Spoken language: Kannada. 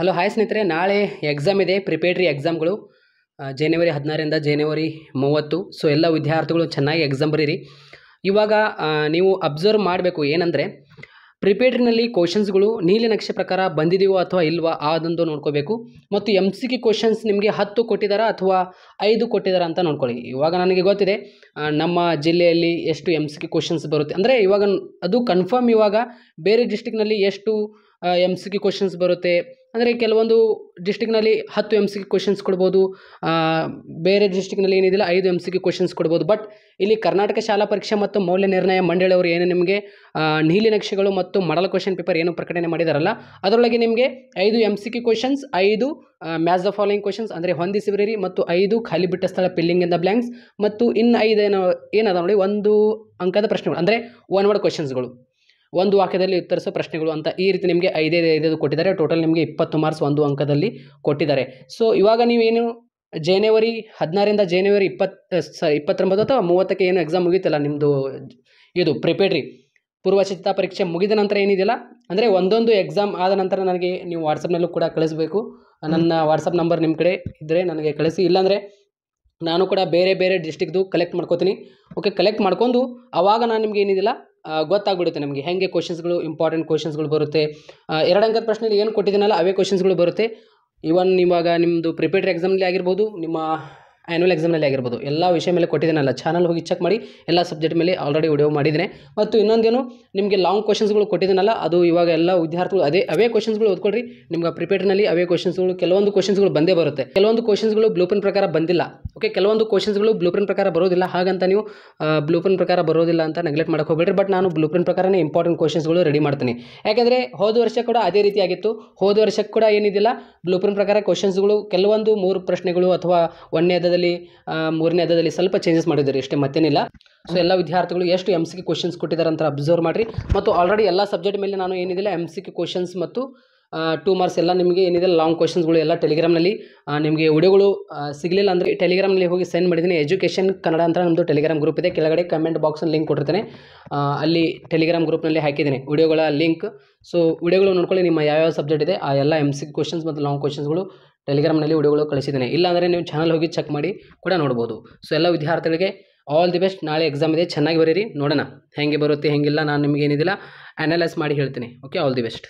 ಹಲೋ ಹಾಯ್ ಸ್ನೇಹಿತರೆ ನಾಳೆ ಎಕ್ಸಾಮ್ ಇದೆ ಪ್ರಿಪೇಟ್ರಿ ಎಕ್ಸಾಮ್ಗಳು ಜನವರಿ ಹದಿನಾರರಿಂದ ಜನವರಿ ಮೂವತ್ತು ಸೊ ಎಲ್ಲ ವಿದ್ಯಾರ್ಥಿಗಳು ಚೆನ್ನಾಗಿ ಎಕ್ಸಾಮ್ ಬರೀರಿ ಇವಾಗ ನೀವು ಅಬ್ಸರ್ವ್ ಮಾಡಬೇಕು ಏನಂದರೆ ಪ್ರಿಪೇಟ್ರಿನಲ್ಲಿ ಕ್ವಶನ್ಸ್ಗಳು ನೀಲಿ ನಕ್ಷೆ ಪ್ರಕಾರ ಬಂದಿದೆಯೋ ಅಥವಾ ಇಲ್ವಾ ಅದೊಂದು ನೋಡ್ಕೋಬೇಕು ಮತ್ತು ಎಮ್ ಸಿ ಕೆ ಕ್ವಶನ್ಸ್ ನಿಮಗೆ ಹತ್ತು ಕೊಟ್ಟಿದ್ದಾರಾ ಅಥವಾ ಐದು ಕೊಟ್ಟಿದ್ದಾರಾ ಅಂತ ನೋಡ್ಕೊಳ್ಳಿ ಇವಾಗ ನನಗೆ ಗೊತ್ತಿದೆ ನಮ್ಮ ಜಿಲ್ಲೆಯಲ್ಲಿ ಎಷ್ಟು ಎಮ್ ಸಿ ಕೆ ಕ್ವಶನ್ಸ್ ಬರುತ್ತೆ ಅಂದರೆ ಇವಾಗ ಅದು ಕನ್ಫರ್ಮ್ ಇವಾಗ ಬೇರೆ ಡಿಸ್ಟಿಕ್ನಲ್ಲಿ ಎಷ್ಟು ಎಮ್ ಸಿ ಕಿ ಕ್ವಶನ್ಸ್ ಬರುತ್ತೆ ಅಂದರೆ ಕೆಲವೊಂದು ಡಿಸ್ಟಿಕ್ನಲ್ಲಿ ಹತ್ತು ಎಮ್ ಸಿ ಕೆ ಕ್ವಶನ್ಸ್ ಕೊಡ್ಬೋದು ಬೇರೆ ಡಿಸ್ಟಿಕ್ನಲ್ಲಿ ಏನಿದಿಲ್ಲ ಐದು ಎಮ್ ಸಿ ಕಿ ಕ್ವಶನ್ಸ್ ಕೊಡ್ಬೋದು ಬಟ್ ಇಲ್ಲಿ ಕರ್ನಾಟಕ ಶಾಲಾ ಪರೀಕ್ಷೆ ಮತ್ತು ಮೌಲ್ಯ ನಿರ್ಣಯ ಮಂಡಳಿಯವರು ಏನು ನಿಮಗೆ ನೀಲಿ ನಕ್ಷೆಗಳು ಮತ್ತು ಮಡಲ್ ಕ್ವಶನ್ ಪೇಪರ್ ಏನು ಪ್ರಕಟಣೆ ಮಾಡಿದಾರಲ್ಲ ಅದರೊಳಗೆ ನಿಮಗೆ ಐದು ಎಮ್ ಸಿ ಕಿ ಕ್ವಶನ್ಸ್ ಐದು ಮ್ಯಾಚ್ ದ ಫಾಲೋಯಿಂಗ್ ಕ್ವಶನ್ಸ್ ಅಂದರೆ ಹೊಂದಿಸಿಬಿರಿ ಮತ್ತು ಐದು ಖಾಲಿ ಬಿಟ್ಟ ಸ್ಥಳ ಪಿಲ್ಲಿಂಗ್ ಇನ್ ಬ್ಲ್ಯಾಂಕ್ಸ್ ಮತ್ತು ಇನ್ನು ಐದು ಏನೋ ಏನದ ನೋಡಿ ಒಂದು ಅಂಕದ ಪ್ರಶ್ನೆಗಳು ಅಂದರೆ ಒನ್ ವರ್ಡ್ ಕ್ವಶನ್ಸ್ಗಳು ಒಂದು ವಾಕ್ಯದಲ್ಲಿ ಉತ್ತರಿಸೋ ಪ್ರಶ್ನೆಗಳು ಅಂತ ಈ ರೀತಿ ನಿಮಗೆ ಐದೈದು ಐದೈದು ಕೊಟ್ಟಿದ್ದಾರೆ ಟೋಟಲ್ ನಿಮಗೆ ಇಪ್ಪತ್ತು ಮಾರ್ಕ್ಸ್ ಒಂದು ಅಂಕದಲ್ಲಿ ಕೊಟ್ಟಿದ್ದಾರೆ ಸೊ ಇವಾಗ ನೀವೇನು ಜನವರಿ ಹದಿನಾರಿಂದ ಜನವರಿ ಇಪ್ಪತ್ತು ಸಾರಿ ಇಪ್ಪತ್ತೊಂಬತ್ತು ಅಥವಾ ಮೂವತ್ತಕ್ಕೆ ಏನು ಎಕ್ಸಾಮ್ ಮುಗಿತಲ್ಲ ನಿಮ್ಮದು ಇದು ಪ್ರಿಪೇಡ್ರಿ ಪೂರ್ವ ಪರೀಕ್ಷೆ ಮುಗಿದ ನಂತರ ಏನಿದೆಯಲ್ಲ ಅಂದರೆ ಒಂದೊಂದು ಎಕ್ಸಾಮ್ ಆದ ನಂತರ ನನಗೆ ನೀವು ವಾಟ್ಸಪ್ನಲ್ಲೂ ಕೂಡ ಕಳಿಸಬೇಕು ನನ್ನ ವಾಟ್ಸಪ್ ನಂಬರ್ ನಿಮ್ಮ ಕಡೆ ಇದ್ದರೆ ನನಗೆ ಕಳಿಸಿ ಇಲ್ಲಾಂದರೆ ನಾನು ಕೂಡ ಬೇರೆ ಬೇರೆ ಡಿಸ್ಟಿಕ್ದು ಕಲೆಕ್ಟ್ ಮಾಡ್ಕೋತೀನಿ ಓಕೆ ಕಲೆಕ್ಟ್ ಮಾಡ್ಕೊಂಡು ಆವಾಗ ನಾನು ನಿಮಗೆ ಏನಿದಿಲ್ಲ ಗೊತ್ತಾಗ್ಬಿಡುತ್ತೆ ನಮಗೆ ಹೇಗೆ ಕ್ವಶನ್ಸ್ಗಳು ಇಂಪಾರ್ಟೆಂಟ್ ಕ್ವಶನ್ಸ್ಗಳು ಬರುತ್ತೆ ಎರಡು ಅಂಕದ ಪ್ರಶ್ನೆಯಲ್ಲಿ ಏನು ಕೊಟ್ಟಿದ್ದೀನಲ್ಲ ಅವೇ ಕ್ವಶನ್ಸ್ಗಳು ಬರುತ್ತೆ ಇವನ್ ಇವಾಗ ನಿಮ್ಮದು ಪ್ರಿಪೇರ್ಡ್ ಎಕ್ಸಾಮ್ನಲ್ಲಿ ಆಗಿರ್ಬೋದು ನಿಮ್ಮ ಆ್ಯನ್ಯುವಲ್ ಎಕ್ಸಾಮ್ನಲ್ಲಿ ಆಗಿರ್ಬೋದು ಎಲ್ಲ ವಿಷಯ ಮೇಲೆ ಕೊಟ್ಟಿದ್ದೀನಲ್ಲ ಚಾನಲ್ ಹೋಗಿ ಚೆಕ್ ಮಾಡಿ ಎಲ್ಲ ಸಬ್ಜೆಕ್ಟ್ ಮೇಲೆ ಆಲ್ರೆಡಿ ವಿಡಿಯೋ ಮಾಡಿದ್ದೀನಿ ಮತ್ತು ಇನ್ನೊಂದೇನು ನಿಮಗೆ ಲಾಂಗ್ ಕ್ವಶನ್ಸ್ಗಳು ಕೊಟ್ಟಿದ್ದೀನಲ್ಲ ಅದು ಇವಾಗ ಎಲ್ಲ ವಿದ್ಯಾರ್ಥಿಗಳು ಅದೇ ಅವೇ ಕ್ವಶನ್ಸ್ಗಳು ಓದ್ಕೊಡ್ರಿ ನಿಮ್ಗೆ ಪ್ರಿಪೇರ್ನಲ್ಲಿ ಅವೇ ಕ್ವಶನ್ಸ್ಗಳು ಕೆಲವೊಂದು ಕ್ವಶನ್ಸ್ಗಳು ಬಂದೇ ಬರುತ್ತೆ ಕೆಲವೊಂದು ಕ್ವಶನ್ಸ್ಗಳು ಬ್ಲೂ ಪ್ರಕಾರ ಬಂದಿಲ್ಲ ಓಕೆ ಕೆಲವೊಂದು ಕ್ವಶನ್ಸ್ಗಳು ಬ್ಲೂ ಪ್ರಿಂಟ್ ಪ್ರಕಾರ ಬರೋದಿಲ್ಲ ಹಾಗಂತ ನೀವು ಬ್ಲೂ ಪ್ರಿಂಟ್ ಪ್ರಕಾರ ಬರೋದಿಲ್ಲ ಅಂತ ನೆಗ್ಲೆಕ್ಟ್ ಮಾಡೋಕೆ ಹೋಗಬೇಡ್ರಿ ಬಟ್ ನಾನು ಬ್ಲೂ ಪ್ರಿಂಟ್ ಪ್ರಕಾರನೇ ಇಂಪಾರ್ಟೆಂಟ್ ಕ್ವಶನ್ಸ್ಗಳು ರೆಡಿ ಮಾಡ್ತೀನಿ ಯಾಕೆಂದರೆ ಹೋದ ವರ್ಷ ಕೂಡ ಅದೇ ರೀತಿ ಆಗಿತ್ತು ಹೋದ ವರ್ಷಕ್ಕೆ ಕೂಡ ಏನಿದಿಲ್ಲ ಬ್ಲೂ ಪ್ರಿಂಟ್ ಪ್ರಕಾರ ಕ್ವಶನ್ಸ್ಗಳು ಕೆಲವೊಂದು ಮೂರು ಪ್ರಶ್ನೆಗಳು ಅಥವಾ ಒಂದನೇ ಹದದಲ್ಲಿ ಮೂರನೇ ಅದದಲ್ಲಿ ಸ್ವಲ್ಪ ಚೇಂಜಸ್ ಮಾಡಿದ್ದಾರೆ ಇಷ್ಟೇ ಮತ್ತೇನಿಲ್ಲ ಸೊ ಎಲ್ಲ ವಿದ್ಯಾರ್ಥಿಗಳು ಎಷ್ಟು ಎಮ್ ಸಿ ಕ್ವಶನ್ಸ್ ಕೊಟ್ಟಿದ್ದಾರೆ ಅಂತ ಅಬ್ಸರ್ವ್ ಮಾಡಿರಿ ಮತ್ತು ಆಲ್ರೆಡಿ ಎಲ್ಲ ಸಬ್ಜೆಕ್ಟ್ ಮೇಲೆ ನಾನು ಏನಿದಿಲ್ಲ ಎಮ್ ಸಿ ಕ್ವಶನ್ಸ್ ಮತ್ತು ಟೂ ಮಾರ್ಕ್ಸ್ ಎಲ್ಲ ನಿಮಗೆ ಏನಿದೆ ಲಾಂಗ್ ಕ್ವಶನ್ಸ್ಗಳು ಎಲ್ಲ ಟೆಲಿಗ್ರಾಮ್ನಲ್ಲಿ ನಿಮಗೆ ವಿಡಿಯೋಗಳು ಸಿಗಲಿಲ್ಲ ಅಂದರೆ ಟೆಲಿಗ್ರಾಮ್ನಲ್ಲಿ ಹೋಗಿ ಸೆಂಡ್ ಮಾಡಿದ್ದೀನಿ ಎಜುಕೇಷನ್ ಕನ್ನಡ ಅಂತ ನಮ್ಮದು ಟೆಲಿಗ್ರಾಮ್ ಗ್ರೂಪ್ ಇದೆ ಕೆಳಗಡೆ ಕಮೆಂಟ್ ಬಾಕ್ಸಲ್ಲಿ ಲಿಂಕ್ ಕೊಟ್ಟಿರ್ತೇನೆ ಅಲ್ಲಿ ಟೆಲಿಗ್ರಾಮ್ ಗ್ರೂಪ್ನಲ್ಲಿ ಹಾಕಿದ್ದೀನಿ ವಿಡಿಯೋಗಳ ಲಿಂಕ್ ಸೊ ವಿಡಿಯೋಗಳು ನೋಡ್ಕೊಳ್ಳಿ ನಿಮ್ಮ ಯಾವ್ಯಾವ ಸಬ್ಜೆಕ್ಟ್ ಇದೆ ಆ ಎಲ್ಲ ಎಮ್ ಸಿ ಕ್ವಶನ್ಸ್ ಮತ್ತು ಲಾಂಗ್ ಕ್ವಶನ್ಸ್ಗಳು ಟೆಲಿಗ್ರಾಮ್ನಲ್ಲಿ ವಿಡಿಯೋಗಳು ಕಳಿಸಿದ್ದೇನೆ ಇಲ್ಲಾಂದರೆ ನೀವು ಚಾನಲ್ ಹೋಗಿ ಚೆಕ್ ಮಾಡಿ ಕೂಡ ನೋಡ್ಬೋದು ಸೊ ಎಲ್ಲ ವಿದ್ಯಾರ್ಥಿಗಳಿಗೆ ಆಲ್ ದಿ ಬೆಸ್ಟ್ ನಾಳೆ ಎಕ್ಸಾಮ್ ಇದೆ ಚೆನ್ನಾಗಿ ಬರೀರಿ ನೋಡೋಣ ಹೆಂಗೆ ಬರುತ್ತೆ ಹೇಗಿಲ್ಲ ನಾನು ನಿಮಗೇನಿದಿಲ್ಲ ಅನಲೈಸ್ ಮಾಡಿ ಹೇಳ್ತೀನಿ ಓಕೆ ಆಲ್ ದಿ ಬೆಸ್ಟ್